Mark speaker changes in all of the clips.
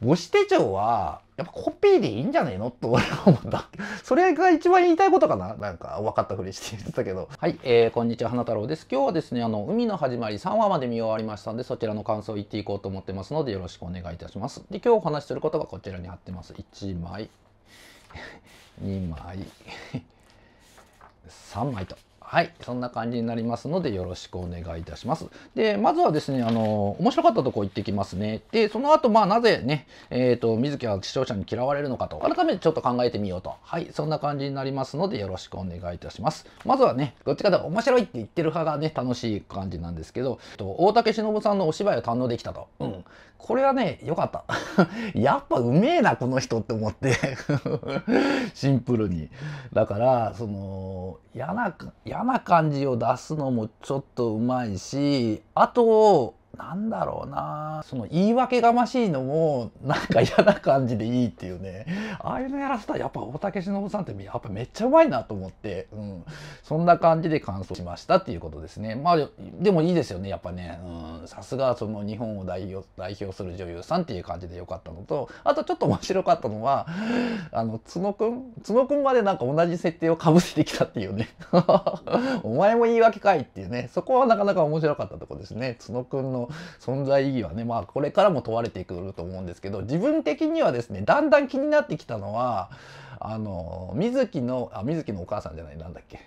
Speaker 1: 母子手帳は、やっぱコピーでいいんじゃねえのと俺は思った。それが一番言いたいことかななんか分かったふりして言ってたけど。はい、えー、こんにちは、花太郎です。今日はですね、あの、海の始まり3話まで見終わりましたんで、そちらの感想を言っていこうと思ってますので、よろしくお願いいたします。で、今日お話しすることがこちらに貼ってます。1枚、2 枚、3 枚と。はい、そんな感じになりますので、よろしくお願いいたします。で、まずはですね、あの、面白かったとこ行ってきますね。で、その後、まあ、なぜね、えっ、ー、と、水木は視聴者に嫌われるのかと、改めてちょっと考えてみようと。はい、そんな感じになりますので、よろしくお願いいたします。まずはね、どっちかと面白いって言ってる派がね、楽しい感じなんですけど、と大竹しのぶさんのお芝居を堪能できたと。うん。これはね、良かった。やっぱうめえな、この人って思って シンプルに。だから、その、嫌な、嫌な感じを出すのもちょっとうまいし、あと、なんだろうなその言い訳がましいのもなんか嫌な感じでいいっていうねああいうのやらせたらやっぱ大竹しのぶさんってやっぱめっちゃうまいなと思って、うん、そんな感じで感想しましたっていうことですねまあでもいいですよねやっぱねさすがその日本を代表代表する女優さんっていう感じでよかったのとあとちょっと面白かったのはあの角くん角くんまでなんか同じ設定をかぶせてきたっていうね お前も言い訳かいっていうねそこはなかなか面白かったとこですね角くんのの存在意義はね、まあ、これからも問われてくると思うんですけど自分的にはですねだんだん気になってきたのはあの水木のあ水木のお母さんじゃないなんだっけ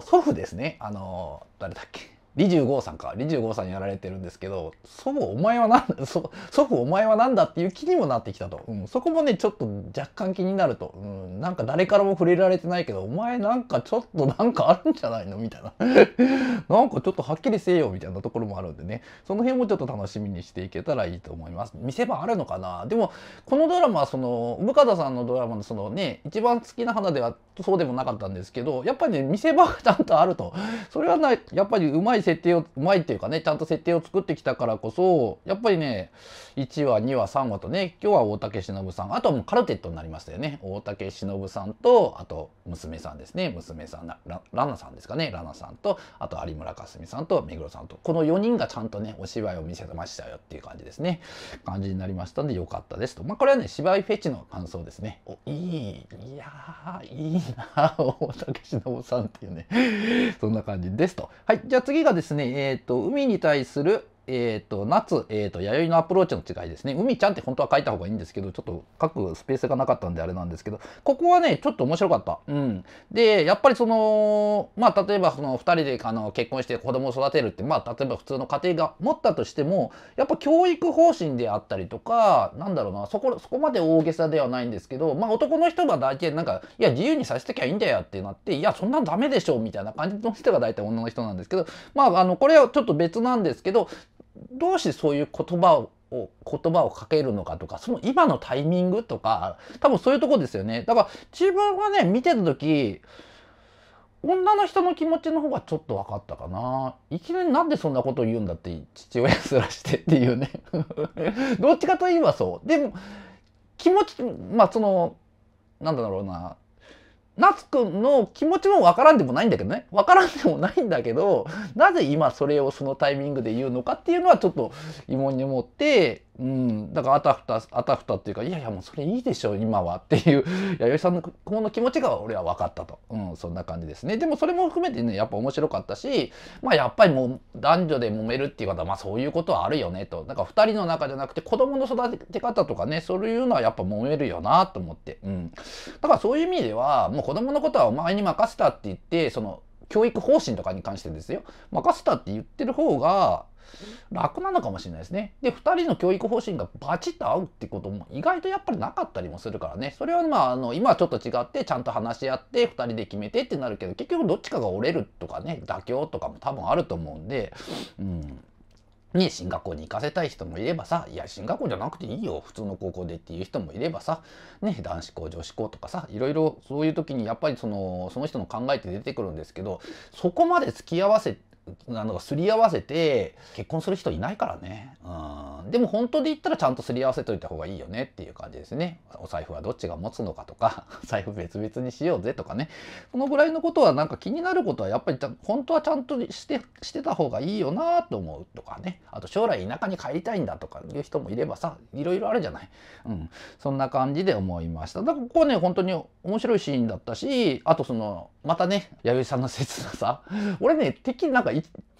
Speaker 1: 祖父ですねあの誰だっけリジュウゴーさんか、リジュウゴーさんにやられてるんですけど、祖母お前はなだ 祖父お前は何だっていう気にもなってきたと。うん、そこもね、ちょっと若干気になると。うん、なんか誰からも触れられてないけど、お前なんかちょっとなんかあるんじゃないのみたいな。なんかちょっとはっきりせよみたいなところもあるんでね、その辺もちょっと楽しみにしていけたらいいと思います。見せ場あるのかなでも、このドラマ、その、向田さんのドラマのそのね、一番好きな花ではそうでもなかったんですけど、やっぱりね、見せ場がちゃんとあると。それはなやっぱりうまい設定をうまいっていうかねちゃんと設定を作ってきたからこそやっぱりね1話2話3話とね今日は大竹しのぶさんあとはもうカルテットになりましたよね大竹しのぶさんとあと娘さんですね娘さんララナさんですかねラナさんとあと有村架純さんと目黒さんとこの4人がちゃんとねお芝居を見せましたよっていう感じですね感じになりましたんで良かったですとまあこれはね芝居フェチの感想ですねおいいいやいいな大竹しのぶさんっていうねそんな感じですとはいじゃあ次ががですね、えーと海に対するえっ、ー、と、夏、えっ、ー、と、弥生のアプローチの違いですね。海ちゃんって本当は書いた方がいいんですけど、ちょっと書くスペースがなかったんであれなんですけど、ここはね、ちょっと面白かった。うん。で、やっぱりその、まあ、例えばその2人であの結婚して子供を育てるって、まあ、例えば普通の家庭が持ったとしても、やっぱ教育方針であったりとか、なんだろうな、そこ、そこまで大げさではないんですけど、まあ、男の人が大体なんか、いや、自由にさせときゃいいんだよってなって、いや、そんなんダメでしょ、みたいな感じの人が大体女の人なんですけど、まあ、あの、これはちょっと別なんですけど、どうしてそういう言葉を言葉をかけるのかとかその今のタイミングとか多分そういうとこですよねだから自分がね見てた時女の人の気持ちの方がちょっと分かったかないきなりなんでそんなこと言うんだって父親すらしてっていうね どっちかと言えばそうでも気持ちまあそのなんだろうな夏くんの気持ちもわからんでもないんだけどね。わからんでもないんだけど、なぜ今それをそのタイミングで言うのかっていうのはちょっと疑問に思って、うん、だからあたふたあたふたっていうかいやいやもうそれいいでしょ今はっていう 弥生さんのこの気持ちが俺は分かったと、うん、そんな感じですねでもそれも含めてねやっぱ面白かったしまあやっぱりもう男女で揉めるっていう方はまあそういうことはあるよねとだから2人の中じゃなくて子供の育て方とかねそういうのはやっぱ揉めるよなと思って、うん、だからそういう意味ではもう子供のことはお前に任せたって言ってその教育方針とかに関してですよ任せたって言ってる方が楽なのかもしれないですね。で、2人の教育方針がバチッと合うってことも意外とやっぱりなかったりもするからね。それはまあ、あの、今はちょっと違って、ちゃんと話し合って、2人で決めてってなるけど、結局どっちかが折れるとかね、妥協とかも多分あると思うんで、うん。ね、進学校に行かせたい人もいればさ、いや、進学校じゃなくていいよ、普通の高校でっていう人もいればさ、ね、男子校、女子校とかさ、いろいろそういう時にやっぱりその、その人の考えって出てくるんですけど、そこまで付き合わせて、なのがすり合わせて結婚する人いないからね、うん、でも本当で言ったらちゃんとすり合わせといた方がいいよねっていう感じですねお財布はどっちが持つのかとか 財布別々にしようぜとかねこのぐらいのことはなんか気になることはやっぱり本当はちゃんとしてしてた方がいいよなと思うとかねあと将来田舎に帰りたいんだとかいう人もいればさいろいろあるじゃない、うん、そんな感じで思いましただからここはね本当に面白いシーンだったしあとそのまたね弥生さんの切なさ俺ね敵なんか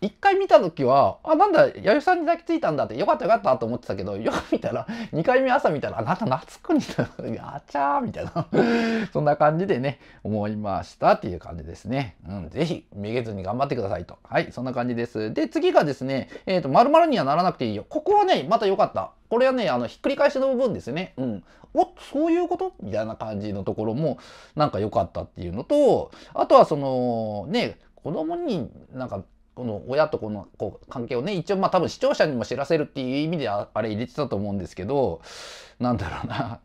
Speaker 1: 一回見た時は、あ、なんだ、弥生さんに抱きついたんだって、よかったよかったと思ってたけど、よく見たら、2回目朝見たら、あ、なた懐くんだ、あちゃーみたいな、そんな感じでね、思いましたっていう感じですね。うん、ぜひ、めげずに頑張ってくださいと。はい、そんな感じです。で、次がですね、えっ、ー、と、〇〇にはならなくていいよ。ここはね、また良かった。これはね、あの、ひっくり返しの部分ですね。うん。おそういうことみたいな感じのところも、なんか良かったっていうのと、あとはその、ね、子供になんかこの親とこのこう関係をね一応まあ多分視聴者にも知らせるっていう意味であれ入れてたと思うんですけどなんだろうな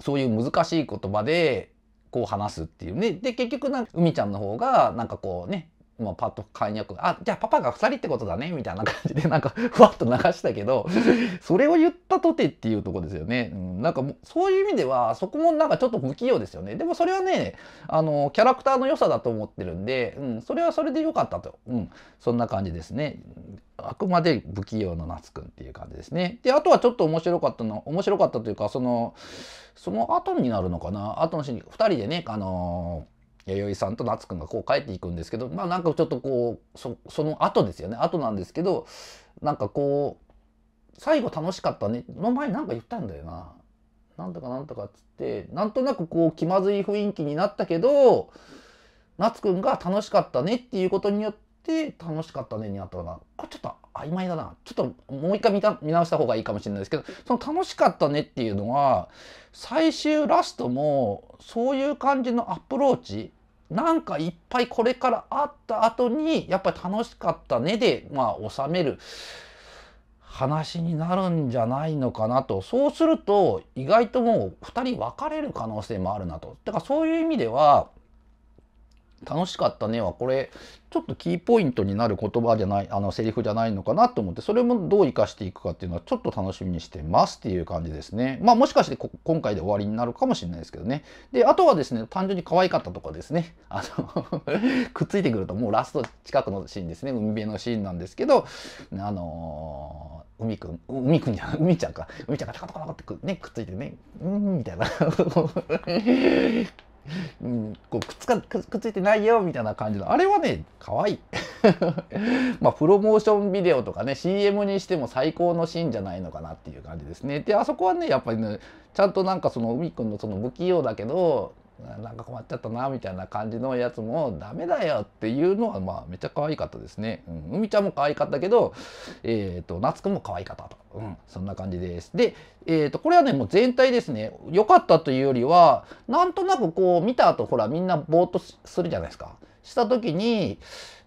Speaker 1: そういう難しい言葉でこう話すっていうねで結局な海ちゃんの方がなんかこうねまあ、パッと買いに行くあじゃあパパが2人ってことだねみたいな感じでなんか ふわっと流したけどそれを言ったとてっていうとこですよね、うん、なんかもうそういう意味ではそこもなんかちょっと不器用ですよねでもそれはねあのキャラクターの良さだと思ってるんで、うん、それはそれで良かったと、うん、そんな感じですねあくまで不器用の夏くんっていう感じですねであとはちょっと面白かったの面白かったというかそのその後になるのかな後のシーン2人でねあのー弥生さんと夏くんがこう帰っていくんですけどまあなんかちょっとこうそその後ですよね後なんですけどなんかこう最後楽しかったねの前な何か言ったんだよな。なんとかなんとかっつってなんとなくこう気まずい雰囲気になったけど夏くんが楽しかったねっていうことによって楽しかったねにあったのがこれちょっと曖昧だなちょっともう一回見た見直した方がいいかもしれないですけどその楽しかったねっていうのは最終ラストもそういう感じのアプローチなんかいっぱいこれからあった後に、やっぱり楽しかったねで、まあ、収める話になるんじゃないのかなと。そうすると、意外ともう2人別れる可能性もあるなと。だからそういう意味では、楽しかったねはこれちょっとキーポイントになる言葉じゃないあのセリフじゃないのかなと思ってそれもどう生かしていくかっていうのはちょっと楽しみにしてますっていう感じですねまあもしかして今回で終わりになるかもしれないですけどねであとはですね単純に可愛かったとかですねあの くっついてくるともうラスト近くのシーンですね海辺のシーンなんですけどあのー、海くん海くんじゃん、海ちゃんか海ちゃんがタカタカタカってく,、ね、くっついてねうんみたいなうん、こうくっつかくっついてないよみたいな感じのあれはね可愛い まあプロモーションビデオとかね CM にしても最高のシーンじゃないのかなっていう感じですねであそこはねやっぱりねちゃんとなんかその海くんのその不器用だけどなんか困っちゃったなみたいな感じのやつもダメだよっていうのはまあめっちゃ可愛かったですね。うん、海ちゃんも可愛かったけど、えっ、ー、と、夏くんも可愛かったと。うん、そんな感じです。で、えっ、ー、と、これはね、もう全体ですね。良かったというよりは、なんとなくこう見た後、ほら、みんなぼーっとするじゃないですか。した時に、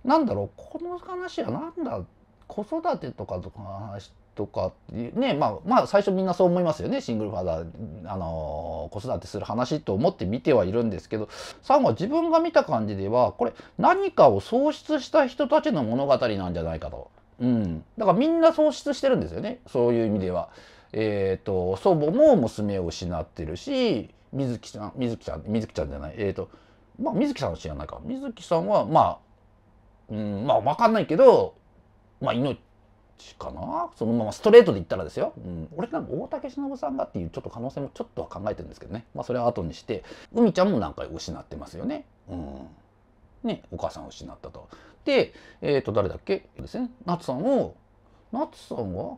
Speaker 1: なんだろう、この話は何だ子育てとかとかの話とかねまあ、まあ、最初みんなそう思いますよねシングルファーザー、あのー、子育てする話と思って見てはいるんですけど3は自分が見た感じではこれ何かを喪失した人たちの物語なんじゃないかと、うん、だからみんな喪失してるんですよねそういう意味では。えーと、祖母も娘を失ってるし水木さん水木ちゃん水木ちゃんじゃないえっ、ー、とまあ水木さんは知らないか水木さんはまあ、うん、まあ分かんないけどまあ命かなそのままストレートで言ったらですよ、うん、俺なんか大竹しのぶさんがっていうちょっと可能性もちょっとは考えてるんですけどねまあそれは後にして海ちゃんも何回失ってますよねうんねお母さんを失ったとでえっ、ー、と誰だっけですね夏さんを夏さんは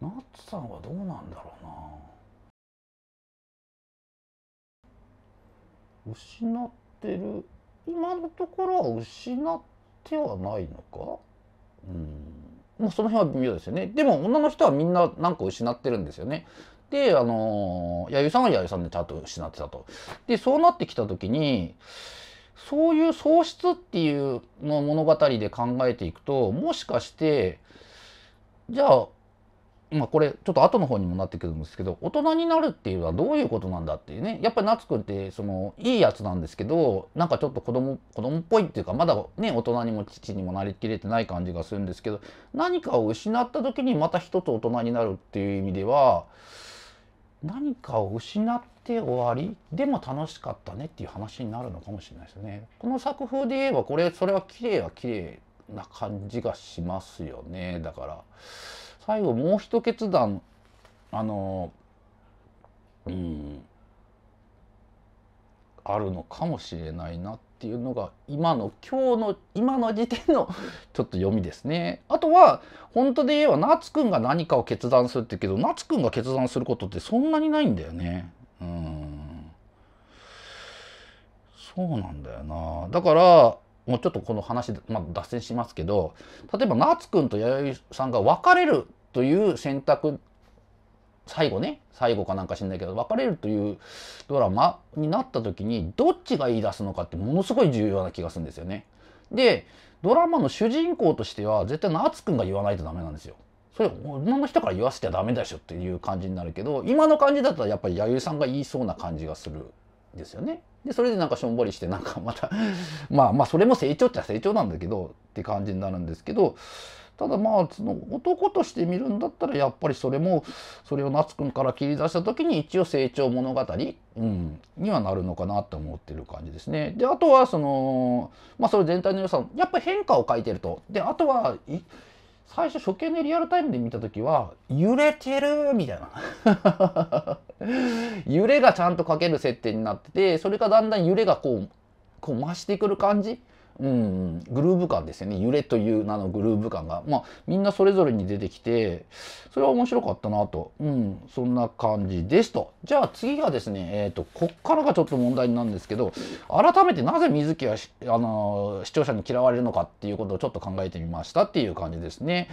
Speaker 1: 夏さんはどうなんだろうな失ってる今のところは失ってはないのかうんまあ、その辺は微妙ですよねでも女の人はみんな何か失ってるんですよねであのー、弥生さんは弥生さんでちゃんと失ってたとでそうなってきたときにそういう喪失っていうの物語で考えていくともしかしてじゃあまあ、これちょっと後の方にもなってくるんですけど大人になるっていうのはどういうことなんだっていうねやっぱり夏くんってそのいいやつなんですけどなんかちょっと子供子供っぽいっていうかまだね大人にも父にもなりきれてない感じがするんですけど何かを失った時にまた一つ大人になるっていう意味では何かを失って終わりでも楽しかったねっていう話になるのかもしれないですね。この作風で言えばこれそれは綺麗は綺麗な感じがしますよねだから。最後もう一決断あのうんあるのかもしれないなっていうのが今の今日の今の時点の ちょっと読みですね。あとは本当で言えば夏くんが何かを決断するって言うけど夏くんが決断することってそんなにないんだよね。うんそうなんだよなだからもうちょっとこの話、まあ、脱線しますけど例えば夏くんと弥生さんが別れるという選択最後ね最後かなんか知んないけど別れるというドラマになった時にどっちが言い出すのかってものすごい重要な気がするんですよね。でドラマの主人公としては絶対夏くんが言わないとダメなんですよ。それ女の人から言わせちゃダメでしょっていう感じになるけど今の感じだったらやっぱり弥生さんが言いそうな感じがするですよね。でそれでなんかしょんぼりしてなんかまた まあまあそれも成長っちゃ成長なんだけどって感じになるんですけどただまあその男として見るんだったらやっぱりそれもそれを夏くんから切り出した時に一応成長物語、うん、にはなるのかなと思ってる感じですね。であとはそのまあそれ全体の良さやっぱり変化を書いてると。であとは最初初見でリアルタイムで見た時は揺れてるみたいな 揺れがちゃんとかける設定になってて、それがだんだん揺れがこう、こう増してくる感じうん、グルーヴ感ですよね。揺れという名のグルーヴ感が。まあ、みんなそれぞれに出てきて、それは面白かったなと。うん、そんな感じですと。じゃあ次がですね、えっ、ー、と、こっからがちょっと問題なんですけど、改めてなぜ水木は、あのー、視聴者に嫌われるのかっていうことをちょっと考えてみましたっていう感じですね。